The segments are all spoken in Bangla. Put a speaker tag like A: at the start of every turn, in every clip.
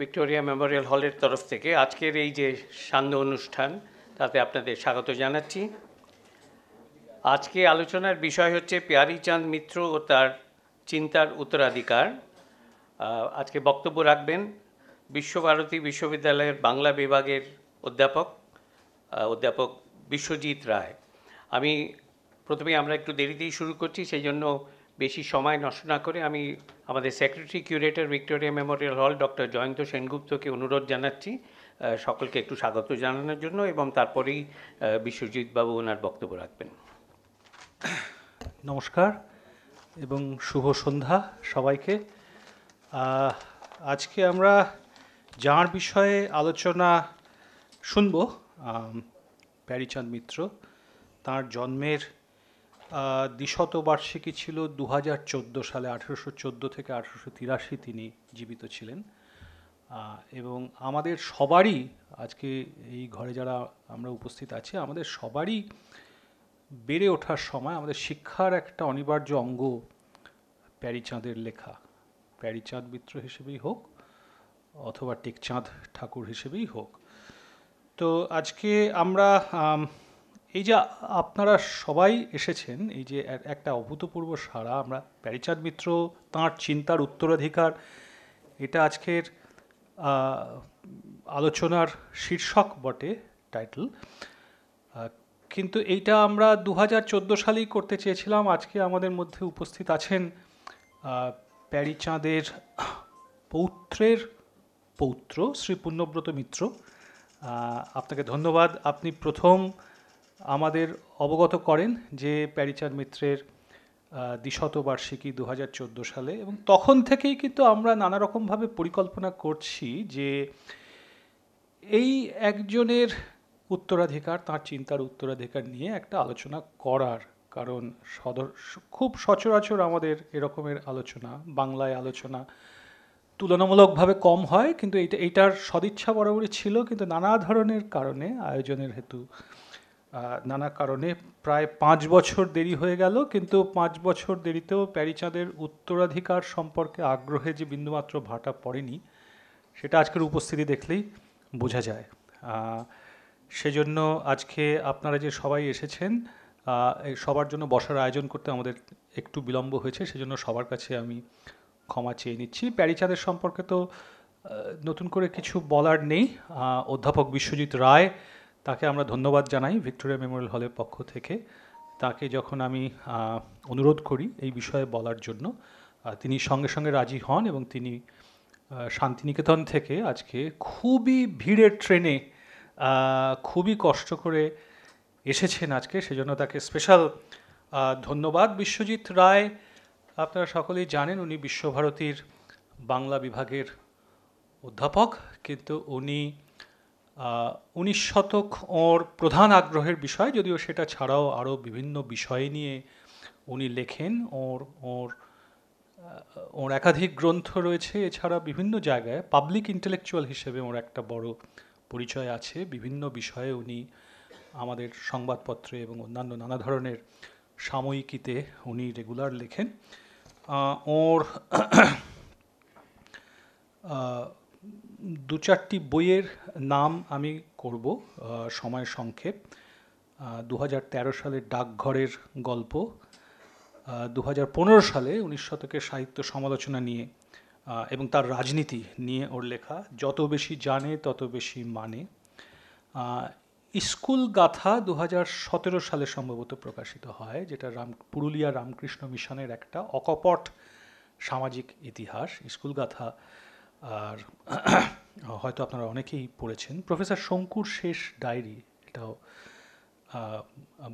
A: ভিক্টোরিয়া মেমোরিয়াল হলের তরফ থেকে আজকের এই যে সান্ধ্য অনুষ্ঠান তাতে আপনাদের স্বাগত জানাচ্ছি আজকে আলোচনার বিষয় হচ্ছে চাঁদ মিত্র ও তার চিন্তার উত্তরাধিকার আজকে বক্তব্য রাখবেন বিশ্বভারতী বিশ্ববিদ্যালয়ের বাংলা বিভাগের অধ্যাপক অধ্যাপক বিশ্বজিৎ রায় আমি প্রথমে আমরা একটু দেরিতেই শুরু করছি সেই জন্য বেশি সময় নষ্ট না করে আমি আমাদের secretary curator Victoria Memorial Hall doctor Joyanta সেনগুপ্তকে অনুরোধ জানাচ্ছি সকলকে একটু স্বাগত জানানোর জন্য এবং তারপরেই বিশ্বজিৎবাবু ওনার বক্তব্য রাখবেন
B: নমস্কার এবং শুভ সন্ধ্যা সবাইকে আজকে আমরা যাঁর বিষয়ে আলোচনা শুনব প্যারিচাঁদ মিত্র তার জন্মের দ্বিশতবার্ষিকী ছিল দু হাজার চোদ্দো সালে আঠেরোশো চোদ্দো থেকে আঠেরোশো তিরাশি তিনি জীবিত ছিলেন এবং আমাদের সবারই আজকে এই ঘরে যারা আমরা উপস্থিত আছি আমাদের সবারই বেড়ে ওঠার সময় আমাদের শিক্ষার একটা অনিবার্য অঙ্গ প্যারিচাঁদের লেখা প্যারিচাঁদ মিত্র হিসেবেই হোক অথবা টেকচাঁদ ঠাকুর হিসেবেই হোক তো আজকে আমরা এই যে আপনারা সবাই এসেছেন এই যে একটা অভূতপূর্ব সারা আমরা প্যারিচাঁদ মিত্র তাঁর চিন্তার উত্তরাধিকার এটা আজকের আলোচনার শীর্ষক বটে টাইটেল কিন্তু এইটা আমরা দু হাজার সালেই করতে চেয়েছিলাম আজকে আমাদের মধ্যে উপস্থিত আছেন প্যারিচাঁদের পৌত্রের পৌত্র শ্রী পূর্ণব্রত মিত্র আপনাকে ধন্যবাদ আপনি প্রথম আমাদের অবগত করেন যে প্যারিচার মিত্রের দ্বিশতবার্ষিকী দু হাজার সালে এবং তখন থেকেই কিন্তু আমরা নানা রকমভাবে পরিকল্পনা করছি যে এই একজনের উত্তরাধিকার তার চিন্তার উত্তরাধিকার নিয়ে একটা আলোচনা করার কারণ সদর খুব সচরাচর আমাদের এরকমের আলোচনা বাংলায় আলোচনা তুলনামূলকভাবে কম হয় কিন্তু এইটা এইটার সদিচ্ছা বরাবরই ছিল কিন্তু নানা ধরনের কারণে আয়োজনের হেতু নানা কারণে প্রায় পাঁচ বছর দেরি হয়ে গেল কিন্তু পাঁচ বছর দেরিতেও প্যারিচাঁদের উত্তরাধিকার সম্পর্কে আগ্রহে যে বিন্দুমাত্র ভাটা পড়েনি সেটা আজকের উপস্থিতি দেখলেই বোঝা যায় সেজন্য আজকে আপনারা যে সবাই এসেছেন সবার জন্য বসার আয়োজন করতে আমাদের একটু বিলম্ব হয়েছে সেজন্য সবার কাছে আমি ক্ষমা চেয়ে নিচ্ছি প্যারিচাঁদের সম্পর্কে তো নতুন করে কিছু বলার নেই অধ্যাপক বিশ্বজিৎ রায় তাকে আমরা ধন্যবাদ জানাই ভিক্টোরিয়া মেমোরিয়াল হলের পক্ষ থেকে তাকে যখন আমি অনুরোধ করি এই বিষয়ে বলার জন্য তিনি সঙ্গে সঙ্গে রাজি হন এবং তিনি শান্তিনিকেতন থেকে আজকে খুবই ভিড়ের ট্রেনে খুবই কষ্ট করে এসেছেন আজকে সেজন্য তাকে স্পেশাল ধন্যবাদ বিশ্বজিৎ রায় আপনারা সকলেই জানেন উনি বিশ্বভারতীর বাংলা বিভাগের অধ্যাপক কিন্তু উনি উনিশ শতক ওর প্রধান আগ্রহের বিষয় যদিও সেটা ছাড়াও আরও বিভিন্ন বিষয় নিয়ে উনি লেখেন ওর ওর ওর একাধিক গ্রন্থ রয়েছে এছাড়া বিভিন্ন জায়গায় পাবলিক ইন্টেলেকচুয়াল হিসেবে ওর একটা বড় পরিচয় আছে বিভিন্ন বিষয়ে উনি আমাদের সংবাদপত্রে এবং অন্যান্য নানা ধরনের সাময়িকীতে উনি রেগুলার লেখেন ওর দু চারটি বইয়ের নাম আমি করব সময় সংক্ষেপ দু সালের ডাকঘরের গল্প দু হাজার সালে উনিশ শতকের সাহিত্য সমালোচনা নিয়ে এবং তার রাজনীতি নিয়ে ওর লেখা যত বেশি জানে তত বেশি মানে স্কুল গাথা দু সালে সম্ভবত প্রকাশিত হয় যেটা রাম পুরুলিয়া রামকৃষ্ণ মিশনের একটা অকপট সামাজিক ইতিহাস স্কুল গাথা আর হয়তো আপনারা অনেকেই পড়েছেন প্রফেসর শঙ্কুর শেষ ডায়েরি এটাও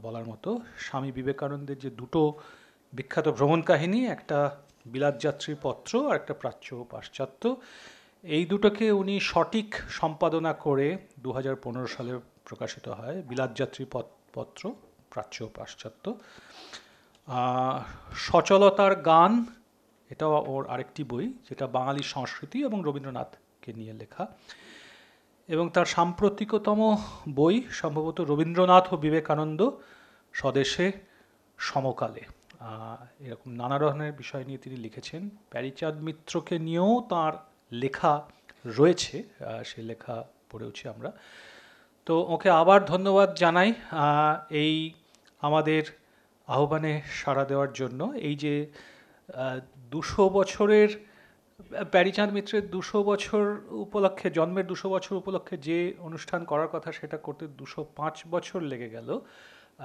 B: বলার মতো স্বামী বিবেকানন্দের যে দুটো বিখ্যাত ভ্রমণ কাহিনী একটা যাত্রী পত্র আর একটা প্রাচ্য পাশ্চাত্য এই দুটোকে উনি সঠিক সম্পাদনা করে দু সালে প্রকাশিত হয় বিলাসযাত্রী পত্র প্রাচ্য পাশ্চাত্য সচলতার গান এটাও ওর আরেকটি বই যেটা বাঙালি সংস্কৃতি এবং রবীন্দ্রনাথ কে নিয়ে লেখা এবং তার সাম্প্রতিকতম বই সম্ভবত রবীন্দ্রনাথ ও বিবেকানন্দ স্বদেশে সমকালে এরকম নানা ধরনের বিষয় নিয়ে তিনি লিখেছেন প্যারিচাঁদ মিত্রকে নিয়েও তার লেখা রয়েছে সে লেখা পড়েওছি আমরা তো ওকে আবার ধন্যবাদ জানাই এই আমাদের আহ্বানে সাড়া দেওয়ার জন্য এই যে দুশো বছরের প্যারিচাঁদ মিত্রের দুশো বছর উপলক্ষে জন্মের দুশো বছর উপলক্ষে যে অনুষ্ঠান করার কথা সেটা করতে দুশো পাঁচ বছর লেগে গেল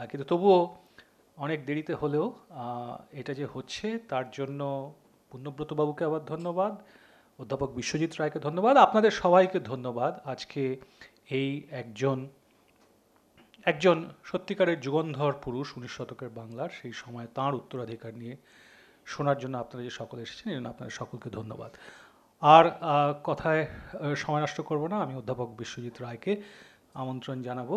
B: কিন্তু তবুও অনেক দেরিতে হলেও এটা যে হচ্ছে তার জন্য পূর্ণব্রতবাবুকে আবার ধন্যবাদ অধ্যাপক বিশ্বজিৎ রায়কে ধন্যবাদ আপনাদের সবাইকে ধন্যবাদ আজকে এই একজন একজন সত্যিকারের যুগন্ধর পুরুষ উনিশ শতকের বাংলার সেই সময় তাঁর উত্তরাধিকার নিয়ে শোনার জন্য আপনারা যে সকলে এসেছেন এই জন্য আপনাদের সকলকে ধন্যবাদ আর কথায় সময় নষ্ট করব না আমি অধ্যাপক বিশ্বজিৎ রায়কে আমন্ত্রণ জানাবো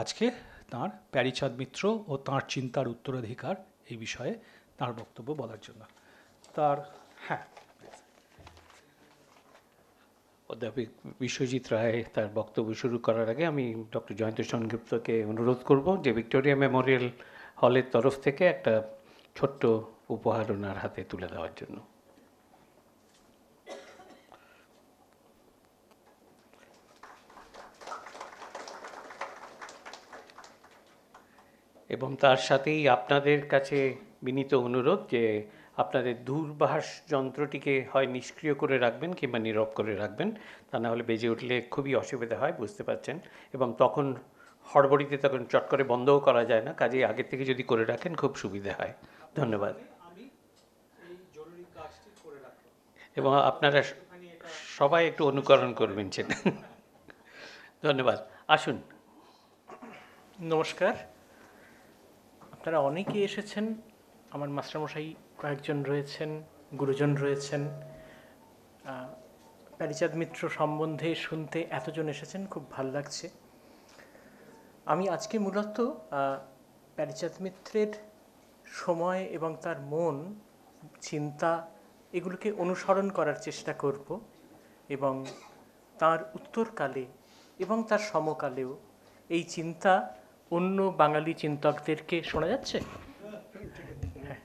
B: আজকে তাঁর প্যারিচাঁদ মিত্র ও তাঁর চিন্তার উত্তরাধিকার এই বিষয়ে তাঁর বক্তব্য বলার জন্য তার হ্যাঁ
A: অধ্যাপক বিশ্বজিৎ রায় তার বক্তব্য শুরু করার আগে আমি ডক্টর জয়ন্ত সেনগুপ্তকে অনুরোধ করব যে ভিক্টোরিয়া মেমোরিয়াল হলের তরফ থেকে একটা ছোট্ট উপহার ওনার হাতে তুলে দেওয়ার জন্য এবং তার সাথেই আপনাদের কাছে বিনীত অনুরোধ যে আপনাদের দূরভাষ যন্ত্রটিকে হয় নিষ্ক্রিয় করে রাখবেন কিংবা নীরব করে রাখবেন তা না হলে বেজে উঠলে খুবই অসুবিধা হয় বুঝতে পারছেন এবং তখন হড়বড়িতে তখন চট করে বন্ধও করা যায় না কাজে আগের থেকে যদি করে রাখেন খুব সুবিধা হয় ধন্যবাদ এবং আপনারা সবাই একটু অনুকরণ করবেন সেটা ধন্যবাদ আসুন
C: নমস্কার আপনারা অনেকে এসেছেন আমার মাস্টারমশাই কয়েকজন রয়েছেন গুরুজন রয়েছেন প্যারিচাঁদ মিত্র সম্বন্ধে শুনতে এতজন এসেছেন খুব ভাল লাগছে আমি আজকে মূলত প্যারিচাঁদ মিত্রের সময় এবং তার মন চিন্তা এগুলোকে অনুসরণ করার চেষ্টা করব এবং তার উত্তরকালে এবং তার সমকালেও এই চিন্তা অন্য বাঙালি চিন্তকদেরকে শোনা যাচ্ছে হ্যাঁ।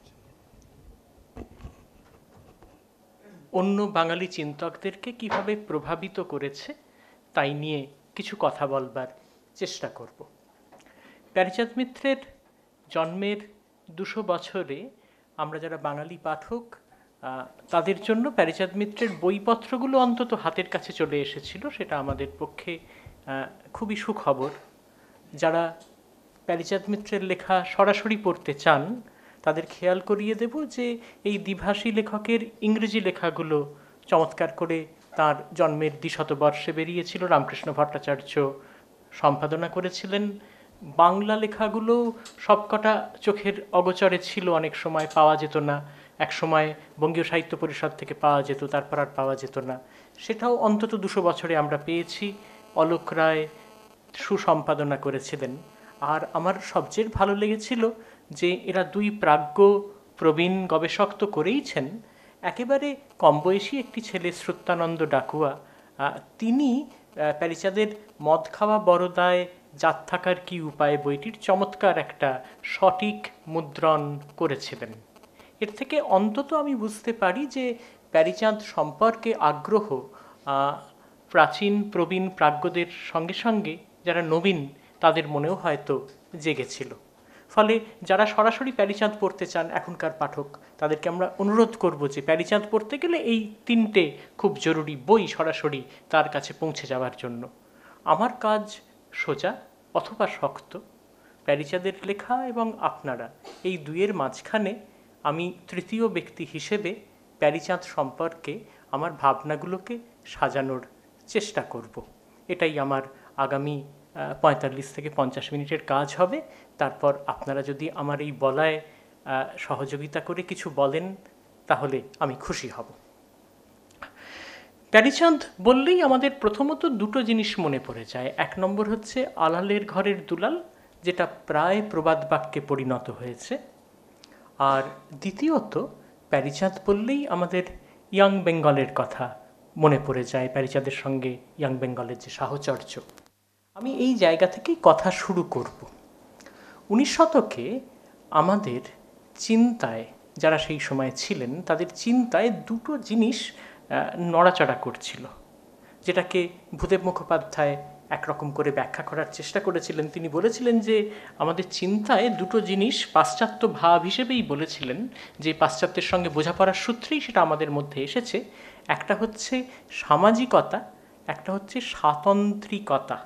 C: অন্য বাঙালি চিন্তকদেরকে কিভাবে প্রভাবিত করেছে তাই নিয়ে কিছু কথা বলবার চেষ্টা করব প্যারিচাঁদ মিত্রের জন্মের দুশো বছরে আমরা যারা বাঙালি পাঠক তাদের জন্য প্যারিচাঁদ মিত্রের বইপত্রগুলো অন্তত হাতের কাছে চলে এসেছিল সেটা আমাদের পক্ষে খুবই সুখবর যারা প্যারিচাঁদ মিত্রের লেখা সরাসরি পড়তে চান তাদের খেয়াল করিয়ে দেব যে এই দ্বিভাষী লেখকের ইংরেজি লেখাগুলো চমৎকার করে তার জন্মের দ্বিশতবর্ষে বেরিয়েছিল রামকৃষ্ণ ভট্টাচার্য সম্পাদনা করেছিলেন বাংলা লেখাগুলো সবকটা চোখের অগচরে ছিল অনেক সময় পাওয়া যেত না একসময় বঙ্গীয় সাহিত্য পরিষদ থেকে পাওয়া যেত তারপর আর পাওয়া যেত না সেটাও অন্তত দুশো বছরে আমরা পেয়েছি অলোক রায় সুসম্পাদনা করেছিলেন আর আমার সবচেয়ে ভালো লেগেছিল যে এরা দুই প্রাজ্ঞ প্রবীণ গবেষক তো করেইছেন একেবারে কম বয়সী একটি ছেলে শ্রুত্যানন্দ ডাকুয়া তিনি প্যারিচাঁদের মদ খাওয়া বড়দায় জাত থাকার কী উপায় বইটির চমৎকার একটা সঠিক মুদ্রণ করেছিলেন এর থেকে অন্তত আমি বুঝতে পারি যে প্যারিচাঁদ সম্পর্কে আগ্রহ প্রাচীন প্রবীণ প্রাজ্ঞদের সঙ্গে সঙ্গে যারা নবীন তাদের মনেও হয়তো জেগেছিল ফলে যারা সরাসরি প্যারিচাঁদ পড়তে চান এখনকার পাঠক তাদেরকে আমরা অনুরোধ করব যে প্যারিচাঁদ পড়তে গেলে এই তিনটে খুব জরুরি বই সরাসরি তার কাছে পৌঁছে যাওয়ার জন্য আমার কাজ সোজা অথবা শক্ত প্যারিচাঁদের লেখা এবং আপনারা এই দুইয়ের মাঝখানে আমি তৃতীয় ব্যক্তি হিসেবে প্যারিচাঁদ সম্পর্কে আমার ভাবনাগুলোকে সাজানোর চেষ্টা করব। এটাই আমার আগামী পঁয়তাল্লিশ থেকে পঞ্চাশ মিনিটের কাজ হবে তারপর আপনারা যদি আমার এই বলায় সহযোগিতা করে কিছু বলেন তাহলে আমি খুশি হব প্যারিচাঁদ বললেই আমাদের প্রথমত দুটো জিনিস মনে পড়ে যায় এক নম্বর হচ্ছে আলালের ঘরের দুলাল যেটা প্রায় প্রবাদ বাক্যে পরিণত হয়েছে আর দ্বিতীয়ত প্যারিচাঁদ বললেই আমাদের ইয়াং বেঙ্গলের কথা মনে পড়ে যায় প্যারিচাঁদের সঙ্গে ইয়াং বেঙ্গলের যে সাহচর্য আমি এই জায়গা থেকেই কথা শুরু করব উনিশ শতকে আমাদের চিন্তায় যারা সেই সময় ছিলেন তাদের চিন্তায় দুটো জিনিস নড়াচড়া করছিল যেটাকে ভূদেব মুখোপাধ্যায় একরকম করে ব্যাখ্যা করার চেষ্টা করেছিলেন তিনি বলেছিলেন যে আমাদের চিন্তায় দুটো জিনিস পাশ্চাত্য ভাব হিসেবেই বলেছিলেন যে পাশ্চাত্যের সঙ্গে বোঝাপড়ার সূত্রেই সেটা আমাদের মধ্যে এসেছে একটা হচ্ছে সামাজিকতা একটা হচ্ছে স্বাতন্ত্রিকতা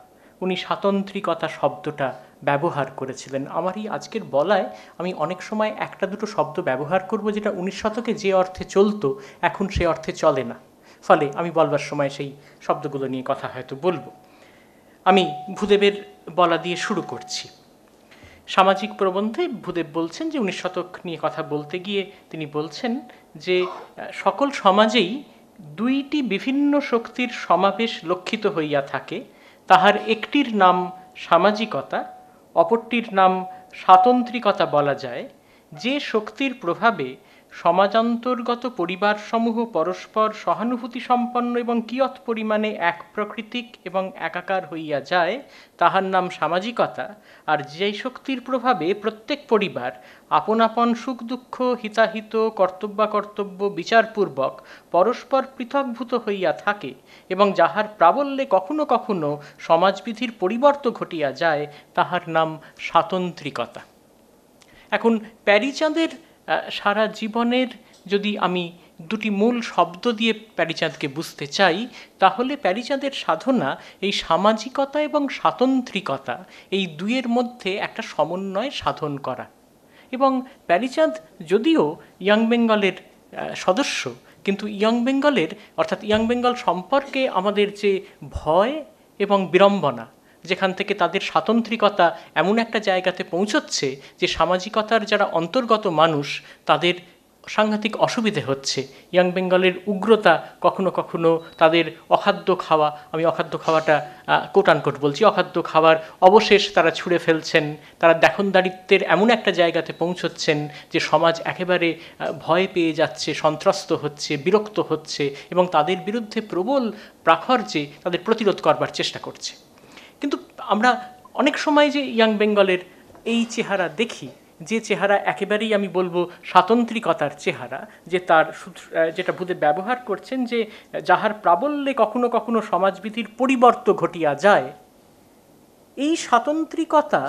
C: উনি স্বাতন্ত্রিকতা শব্দটা ব্যবহার করেছিলেন আমার এই আজকের বলায় আমি অনেক সময় একটা দুটো শব্দ ব্যবহার করব যেটা উনিশ শতকে যে অর্থে চলতো এখন সে অর্থে চলে না ফলে আমি বলবার সময় সেই শব্দগুলো নিয়ে কথা হয়তো বলবো আমি ভূদেবের বলা দিয়ে শুরু করছি সামাজিক প্রবন্ধে ভূদেব বলছেন যে উনিশ শতক নিয়ে কথা বলতে গিয়ে তিনি বলছেন যে সকল সমাজেই দুইটি বিভিন্ন শক্তির সমাবেশ লক্ষিত হইয়া থাকে তাহার একটির নাম সামাজিকতা অপরটির নাম স্বাতন্ত্রিকতা বলা যায় যে শক্তির প্রভাবে সমাজান্তর্গত পরিবারসমূহ পরস্পর সহানুভূতি সম্পন্ন এবং কিয়ৎ পরিমাণে এক প্রকৃতিক এবং একাকার হইয়া যায় তাহার নাম সামাজিকতা আর যেই শক্তির প্রভাবে প্রত্যেক পরিবার আপন আপন সুখ দুঃখ হিতাহিত কর্তব্যাকর্তব্য বিচারপূর্বক পরস্পর পৃথকভূত হইয়া থাকে এবং যাহার প্রাবল্যে কখনো কখনো সমাজবিধির পরিবর্ত ঘটিয়া যায় তাহার নাম স্বাতন্ত্রিকতা এখন প্যারিচাঁদের সারা জীবনের যদি আমি দুটি মূল শব্দ দিয়ে প্যারিচাঁদকে বুঝতে চাই তাহলে প্যারিচাঁদের সাধনা এই সামাজিকতা এবং স্বাতন্ত্রিকতা এই দুয়ের মধ্যে একটা সমন্বয় সাধন করা এবং প্যারিচাঁদ যদিও ইয়াং বেঙ্গলের সদস্য কিন্তু ইয়াং বেঙ্গলের অর্থাৎ ইয়াং বেঙ্গল সম্পর্কে আমাদের যে ভয় এবং বিড়ম্বনা যেখান থেকে তাদের স্বাতন্ত্রিকতা এমন একটা জায়গাতে পৌঁছচ্ছে যে সামাজিকতার যারা অন্তর্গত মানুষ তাদের সাংঘাতিক অসুবিধে হচ্ছে ইয়াং বেঙ্গলের উগ্রতা কখনো কখনো তাদের অখাদ্য খাওয়া আমি অখাদ্য খাওয়াটা কোটানকোট বলছি অখাদ্য খাওয়ার অবশেষ তারা ছুঁড়ে ফেলছেন তারা দেখনদারিত্বের এমন একটা জায়গাতে পৌঁছচ্ছেন যে সমাজ একেবারে ভয় পেয়ে যাচ্ছে সন্ত্রস্ত হচ্ছে বিরক্ত হচ্ছে এবং তাদের বিরুদ্ধে প্রবল প্রাখর যে তাদের প্রতিরোধ করবার চেষ্টা করছে কিন্তু আমরা অনেক সময় যে ইয়াং বেঙ্গলের এই চেহারা দেখি যে চেহারা একেবারেই আমি বলবো স্বাতন্ত্রিকতার চেহারা যে তার যেটা ভূতে ব্যবহার করছেন যে যাহার প্রাবল্যে কখনো কখনো সমাজবিধির পরিবর্ত ঘটিয়া যায় এই স্বাতন্ত্রিকতা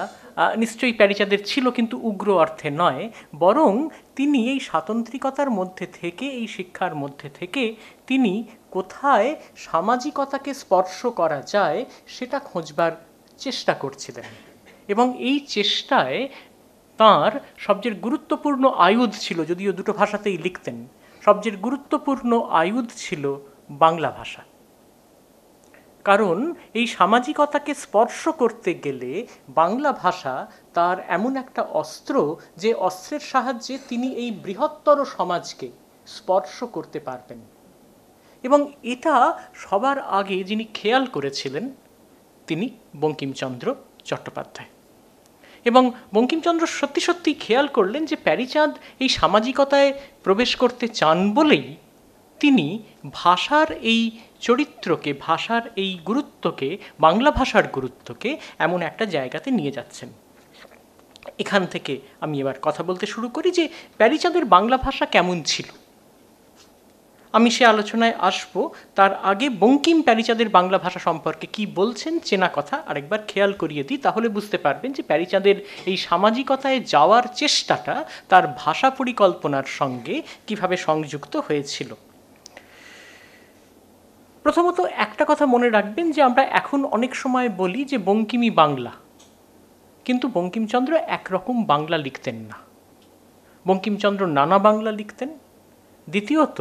C: নিশ্চয়ই প্যারিচাঁদের ছিল কিন্তু উগ্র অর্থে নয় বরং তিনি এই স্বাতন্ত্রিকতার মধ্যে থেকে এই শিক্ষার মধ্যে থেকে তিনি কোথায় সামাজিকতাকে স্পর্শ করা যায় সেটা খোঁজবার চেষ্টা করছিলেন এবং এই চেষ্টায় তার সবচেয়ে গুরুত্বপূর্ণ আয়ুধ ছিল যদিও দুটো ভাষাতেই লিখতেন সবচেয়ে গুরুত্বপূর্ণ আয়ুধ ছিল বাংলা ভাষা কারণ এই সামাজিকতাকে স্পর্শ করতে গেলে বাংলা ভাষা তার এমন একটা অস্ত্র যে অস্ত্রের সাহায্যে তিনি এই বৃহত্তর সমাজকে স্পর্শ করতে পারবেন এবং এটা সবার আগে যিনি খেয়াল করেছিলেন তিনি বঙ্কিমচন্দ্র চট্টোপাধ্যায় এবং বঙ্কিমচন্দ্র সত্যি সত্যি খেয়াল করলেন যে প্যারিচাঁদ এই সামাজিকতায় প্রবেশ করতে চান বলেই তিনি ভাষার এই চরিত্রকে ভাষার এই গুরুত্বকে বাংলা ভাষার গুরুত্বকে এমন একটা জায়গাতে নিয়ে যাচ্ছেন এখান থেকে আমি এবার কথা বলতে শুরু করি যে প্যারিচাঁদের বাংলা ভাষা কেমন ছিল আমি সে আলোচনায় আসব তার আগে বঙ্কিম প্যারিচাঁদের বাংলা ভাষা সম্পর্কে কি বলছেন চেনা কথা আরেকবার খেয়াল করিয়ে দিই তাহলে বুঝতে পারবেন যে প্যারিচাঁদের এই সামাজিকতায় যাওয়ার চেষ্টাটা তার ভাষা পরিকল্পনার সঙ্গে কিভাবে সংযুক্ত হয়েছিল প্রথমত একটা কথা মনে রাখবেন যে আমরা এখন অনেক সময় বলি যে বঙ্কিমি বাংলা কিন্তু বঙ্কিমচন্দ্র একরকম বাংলা লিখতেন না বঙ্কিমচন্দ্র নানা বাংলা লিখতেন দ্বিতীয়ত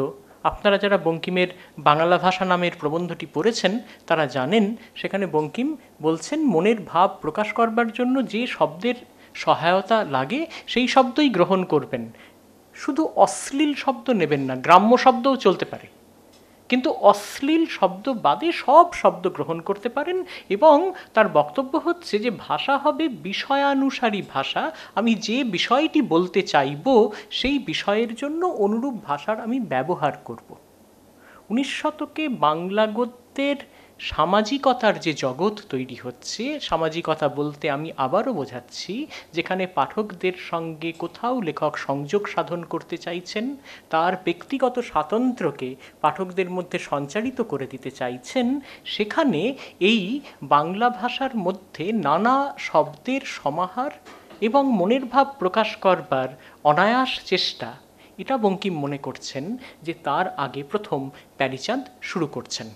C: আপনারা যারা বঙ্কিমের বাংলা ভাষা নামের প্রবন্ধটি পড়েছেন তারা জানেন সেখানে বঙ্কিম বলছেন মনের ভাব প্রকাশ করবার জন্য যে শব্দের সহায়তা লাগে সেই শব্দই গ্রহণ করবেন শুধু অশ্লীল শব্দ নেবেন না গ্রাম্য শব্দও চলতে পারে কিন্তু অশ্লীল শব্দ বাদে সব শব্দ গ্রহণ করতে পারেন এবং তার বক্তব্য হচ্ছে যে ভাষা হবে বিষয়ানুসারী ভাষা আমি যে বিষয়টি বলতে চাইব সেই বিষয়ের জন্য অনুরূপ ভাষার আমি ব্যবহার করব উনিশ শতকে বাংলা গদ্যের সামাজিকতার যে জগৎ তৈরি হচ্ছে সামাজিকতা বলতে আমি আবারও বোঝাচ্ছি যেখানে পাঠকদের সঙ্গে কোথাও লেখক সংযোগ সাধন করতে চাইছেন তার ব্যক্তিগত স্বাতন্ত্র্যকে পাঠকদের মধ্যে সঞ্চারিত করে দিতে চাইছেন সেখানে এই বাংলা ভাষার মধ্যে নানা শব্দের সমাহার এবং মনের ভাব প্রকাশ করবার অনায়াস চেষ্টা এটা বঙ্কিম মনে করছেন যে তার আগে প্রথম প্যারিচাঁদ শুরু করছেন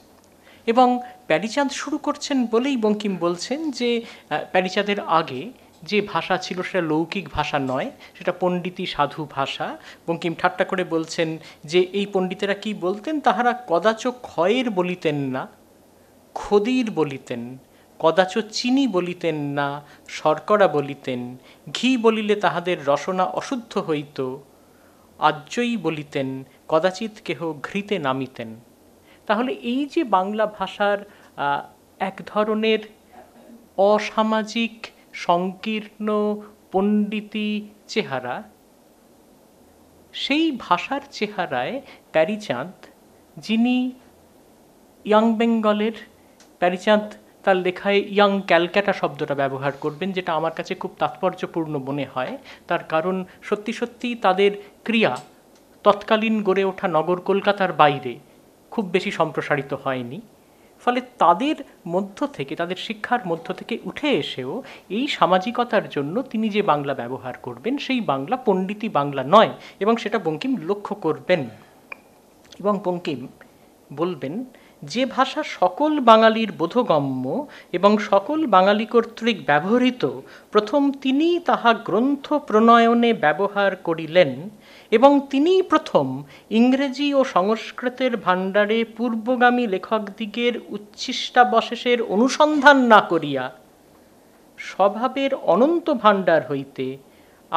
C: এবং প্যারিচাঁদ শুরু করছেন বলেই বঙ্কিম বলছেন যে প্যারিচাঁদের আগে যে ভাষা ছিল সেটা লৌকিক ভাষা নয় সেটা পণ্ডিতি সাধু ভাষা বঙ্কিম ঠাট্টা করে বলছেন যে এই পণ্ডিতেরা কি বলতেন তাহারা কদাচ ক্ষয়ের বলিতেন না খদির বলিতেন কদাচ চিনি বলিতেন না শর্করা বলিতেন ঘি বলিলে তাহাদের রসনা অশুদ্ধ হইত আর্যই বলিতেন কদাচিৎ কেহ ঘৃতে নামিতেন তাহলে এই যে বাংলা ভাষার এক ধরনের অসামাজিক সংকীর্ণ পণ্ডিতি চেহারা সেই ভাষার চেহারায় প্যারিচাঁদ যিনি ইয়াং বেঙ্গলের প্যারিচাঁদ তার লেখায় ইয়াং ক্যালকাটা শব্দটা ব্যবহার করবেন যেটা আমার কাছে খুব তাৎপর্যপূর্ণ মনে হয় তার কারণ সত্যি সত্যি তাদের ক্রিয়া তৎকালীন গড়ে ওঠা নগর কলকাতার বাইরে খুব বেশি সম্প্রসারিত হয়নি ফলে তাদের মধ্য থেকে তাদের শিক্ষার মধ্য থেকে উঠে এসেও এই সামাজিকতার জন্য তিনি যে বাংলা ব্যবহার করবেন সেই বাংলা পণ্ডিতি বাংলা নয় এবং সেটা বঙ্কিম লক্ষ্য করবেন এবং বঙ্কিম বলবেন যে ভাষা সকল বাঙালির বোধগম্য এবং সকল বাঙালি কর্তৃক ব্যবহৃত প্রথম তিনি তাহা গ্রন্থ প্রণয়নে ব্যবহার করিলেন এবং তিনি প্রথম ইংরেজি ও সংস্কৃতের ভাণ্ডারে পূর্বগামী লেখকদিগের উচ্ছিষ্টাবশেষের অনুসন্ধান না করিয়া স্বভাবের অনন্ত ভাণ্ডার হইতে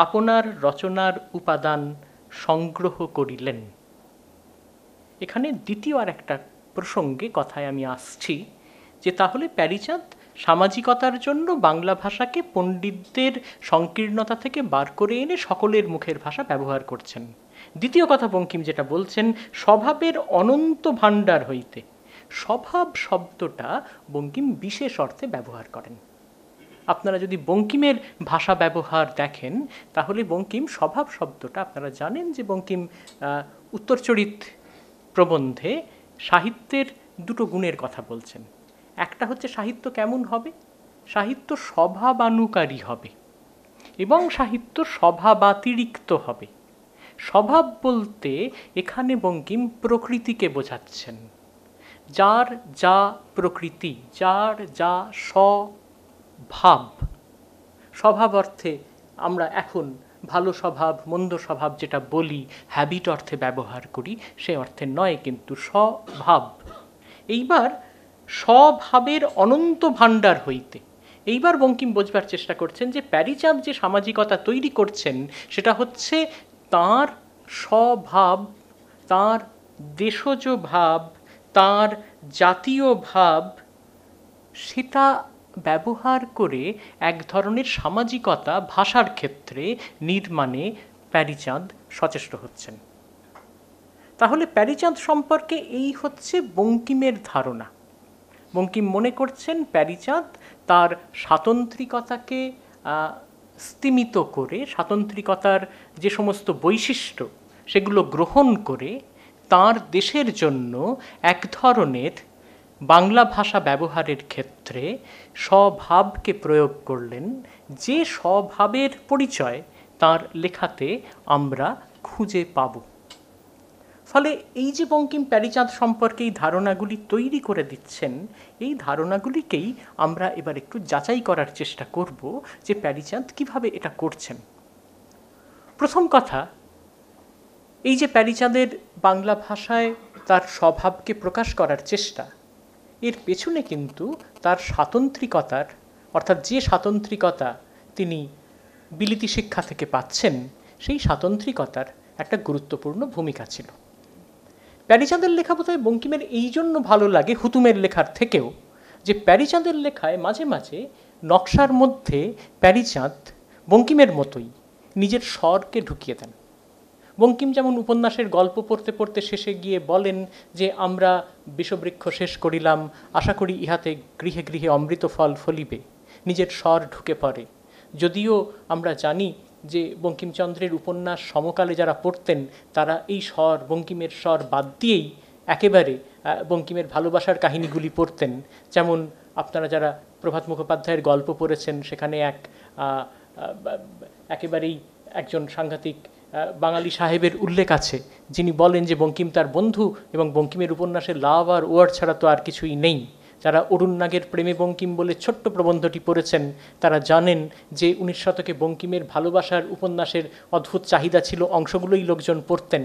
C: আপনার রচনার উপাদান সংগ্রহ করিলেন এখানে দ্বিতীয় আর একটা প্রসঙ্গে কথায় আমি আসছি যে তাহলে প্যারিচাঁদ সামাজিকতার জন্য বাংলা ভাষাকে পণ্ডিতদের সংকীর্ণতা থেকে বার করে এনে সকলের মুখের ভাষা ব্যবহার করছেন দ্বিতীয় কথা বঙ্কিম যেটা বলছেন স্বভাবের অনন্ত ভাণ্ডার হইতে স্বভাব শব্দটা বঙ্কিম বিশেষ অর্থে ব্যবহার করেন আপনারা যদি বঙ্কিমের ভাষা ব্যবহার দেখেন তাহলে বঙ্কিম স্বভাব শব্দটা আপনারা জানেন যে বঙ্কিম উত্তরচরিত প্রবন্ধে সাহিত্যের দুটো গুণের কথা বলছেন একটা হচ্ছে সাহিত্য কেমন হবে সাহিত্য স্বভাবানুকারী হবে এবং সাহিত্য স্বভাবাতিরিক্ত হবে স্বভাব বলতে এখানে বঙ্কিম প্রকৃতিকে বোঝাচ্ছেন যার যা প্রকৃতি যার যা স্বভাব স্বভাব অর্থে আমরা এখন ভালো স্বভাব মন্দ স্বভাব যেটা বলি হ্যাবিট অর্থে ব্যবহার করি সে অর্থে নয় কিন্তু স্বভাব এইবার স্বভাবের অনন্ত ভাণ্ডার হইতে এইবার বঙ্কিম বোঝবার চেষ্টা করছেন যে প্যারিচাঁদ যে সামাজিকতা তৈরি করছেন সেটা হচ্ছে তার স্বভাব তার দেশজ ভাব তার জাতীয় ভাব সেটা ব্যবহার করে এক ধরনের সামাজিকতা ভাষার ক্ষেত্রে নির্মাণে প্যারিচাঁদ সচেষ্ট হচ্ছেন তাহলে প্যারিচাঁদ সম্পর্কে এই হচ্ছে বঙ্কিমের ধারণা বঙ্কিম মনে করছেন প্যারিচাঁদ তার স্বাতন্ত্রিকতাকে স্তিমিত করে স্বাতন্ত্রিকতার যে সমস্ত বৈশিষ্ট্য সেগুলো গ্রহণ করে তার দেশের জন্য এক ধরনের বাংলা ভাষা ব্যবহারের ক্ষেত্রে স্বভাবকে প্রয়োগ করলেন যে স্বভাবের পরিচয় তার লেখাতে আমরা খুঁজে পাব ফলে এই যে বঙ্কিম প্যারিচাঁদ সম্পর্কে এই ধারণাগুলি তৈরি করে দিচ্ছেন এই ধারণাগুলিকেই আমরা এবার একটু যাচাই করার চেষ্টা করব যে প্যারিচাঁদ কিভাবে এটা করছেন প্রথম কথা এই যে প্যারিচাঁদের বাংলা ভাষায় তার স্বভাবকে প্রকাশ করার চেষ্টা এর পেছনে কিন্তু তার স্বাতন্ত্রিকতার অর্থাৎ যে স্বাতন্ত্রিকতা তিনি বিলিতি শিক্ষা থেকে পাচ্ছেন সেই স্বাতন্ত্রিকতার একটা গুরুত্বপূর্ণ ভূমিকা ছিল প্যারিচাঁদের লেখা বোধহয় বঙ্কিমের এই জন্য ভালো লাগে হুতুমের লেখার থেকেও যে প্যারিচাঁদের লেখায় মাঝে মাঝে নকশার মধ্যে প্যারিচাঁদ বঙ্কিমের মতোই নিজের স্বরকে ঢুকিয়ে দেন বঙ্কিম যেমন উপন্যাসের গল্প পড়তে পড়তে শেষে গিয়ে বলেন যে আমরা বিষবৃক্ষ শেষ করিলাম আশা করি ইহাতে গৃহে গৃহে অমৃত ফল ফলিবে নিজের স্বর ঢুকে পড়ে যদিও আমরা জানি যে বঙ্কিমচন্দ্রের উপন্যাস সমকালে যারা পড়তেন তারা এই স্বর বঙ্কিমের স্বর বাদ দিয়েই একেবারে বঙ্কিমের ভালোবাসার কাহিনীগুলি পড়তেন যেমন আপনারা যারা প্রভাত মুখোপাধ্যায়ের গল্প পড়েছেন সেখানে এক একেবারেই একজন সাংঘাতিক বাঙালি সাহেবের উল্লেখ আছে যিনি বলেন যে বঙ্কিম তার বন্ধু এবং বঙ্কিমের উপন্যাসে লাভ আর ওয়ার্ড ছাড়া তো আর কিছুই নেই যারা অরুণ নাগের প্রেমে বঙ্কিম বলে ছোট্ট প্রবন্ধটি পড়েছেন তারা জানেন যে উনিশ শতকে বঙ্কিমের ভালোবাসার উপন্যাসের অদ্ভুত চাহিদা ছিল অংশগুলোই লোকজন পড়তেন